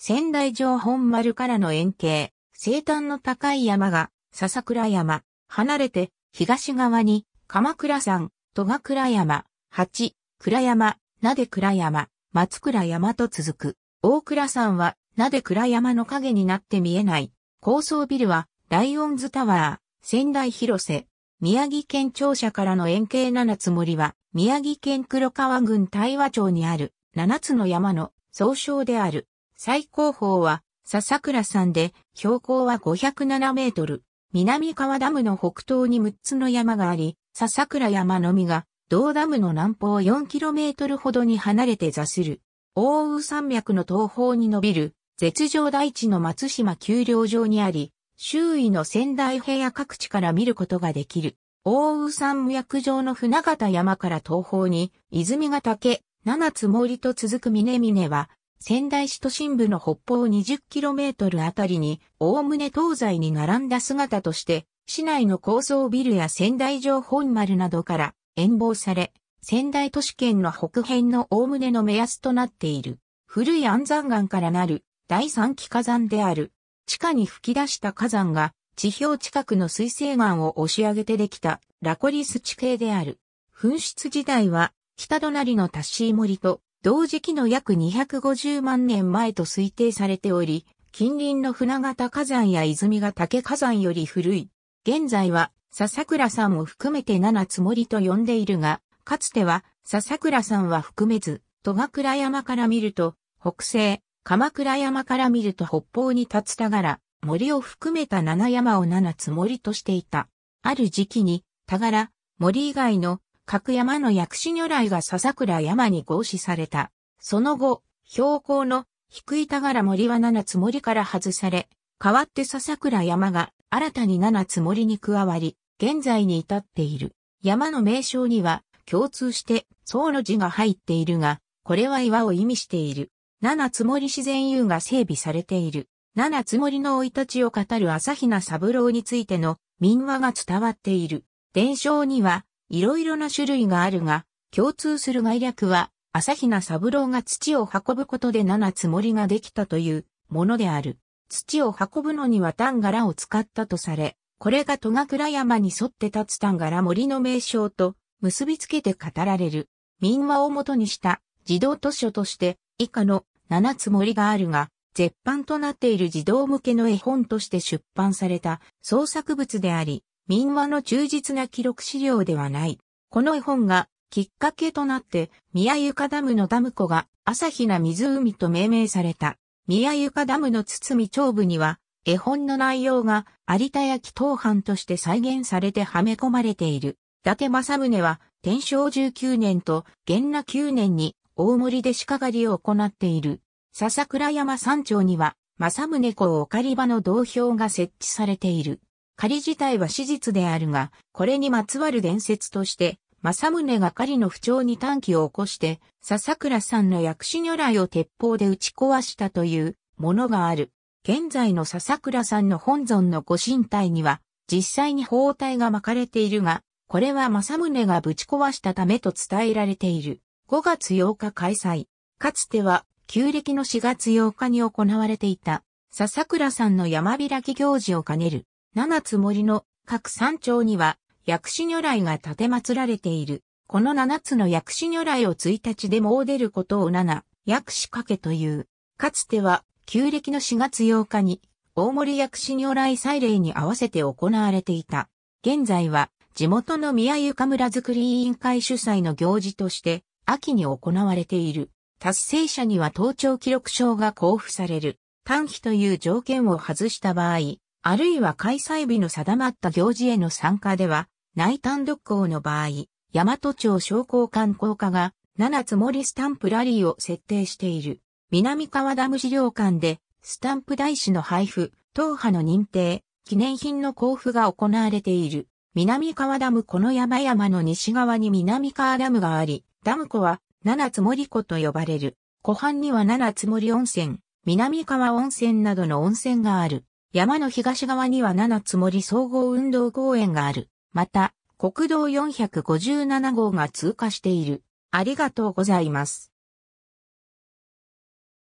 仙台城本丸からの円形、西端の高い山が笹倉山、離れて東側に鎌倉山、戸賀倉山、八、倉山、なで倉山、松倉山と続く。大倉山は、なで倉山の影になって見えない。高層ビルは、ライオンズタワー、仙台広瀬、宮城県庁舎からの円形七つ森は、宮城県黒川郡大和町にある、七つの山の総称である。最高峰は笹倉山で標高は507メートル。南川ダムの北東に6つの山があり、笹倉山のみが同ダムの南方 4km ほどに離れて座する。大宇山脈の東方に伸びる絶上大地の松島丘陵上にあり、周囲の仙台平野各地から見ることができる。大宇山脈上の船形山から東方に、泉ヶ岳、七つ森と続く峰々は、仙台市都心部の北方 20km あたりに、おおむね東西に並んだ姿として、市内の高層ビルや仙台城本丸などから遠望され、仙台都市圏の北辺のおおむねの目安となっている、古い安山岩からなる第三期火山である、地下に吹き出した火山が、地表近くの水星岩を押し上げてできたラコリス地形である。噴出時代は、北隣のタッシー森と同時期の約250万年前と推定されており、近隣の船形火山や泉が竹火山より古い。現在は、笹倉山を含めて七つ森と呼んでいるが、かつては笹倉山は含めず、戸倉山から見ると、北西、鎌倉山から見ると北方に立つがら、森を含めた七山を七つ森としていた。ある時期に、田柄、森以外の各山の薬師如来が笹倉山に合祀された。その後、標高の低い田柄森は七つ森から外され、代わって笹倉山が新たに七つ森に加わり、現在に至っている。山の名称には共通して僧の字が入っているが、これは岩を意味している。七つ森自然遊が整備されている。七つ森の生い立ちを語る朝比奈三郎についての民話が伝わっている。伝承には、いろいろな種類があるが、共通する概略は、朝比奈三郎が土を運ぶことで七つ森ができたというものである。土を運ぶのには単柄を使ったとされ、これが戸倉山に沿って立つ単柄森の名称と結びつけて語られる。民話をもとにした児童図書として以下の七つ森があるが、絶版となっている児童向けの絵本として出版された創作物であり、民話の忠実な記録資料ではない。この絵本がきっかけとなって宮床ダムのダム湖が朝日な湖と命名された。宮床ダムの堤長部には絵本の内容が有田焼当藩として再現されてはめ込まれている。伊達政宗は天正19年と元那9年に大森で鹿狩りを行っている。笹倉山山頂には政宗湖お狩り場の道標が設置されている。狩り自体は史実であるが、これにまつわる伝説として、正宗が狩りの不調に短期を起こして、笹倉さんの薬師如来を鉄砲で撃ち壊したというものがある。現在の笹倉さんの本尊のご神体には、実際に包帯が巻かれているが、これは正宗がぶち壊したためと伝えられている。5月8日開催。かつては、旧暦の4月8日に行われていた、笹倉さんの山開き行事を兼ねる、七つ森の各山頂には薬師如来が建て祀られている。この七つの薬師如来を1日でも出ることを七、薬師掛けという。かつては、旧暦の4月8日に、大森薬師如来祭礼に合わせて行われていた。現在は、地元の宮床村づくり委員会主催の行事として、秋に行われている。達成者には登頂記録証が交付される。短期という条件を外した場合、あるいは開催日の定まった行事への参加では、内単独校の場合、大和町商工観光課が7つ森スタンプラリーを設定している。南川ダム資料館でスタンプ台紙の配布、党派の認定、記念品の交付が行われている。南川ダムこの山々の西側に南川ダムがあり、ダム湖は七つ森湖と呼ばれる。湖畔には七つ森温泉、南川温泉などの温泉がある。山の東側には七つ森総合運動公園がある。また、国道457号が通過している。ありがとうございます。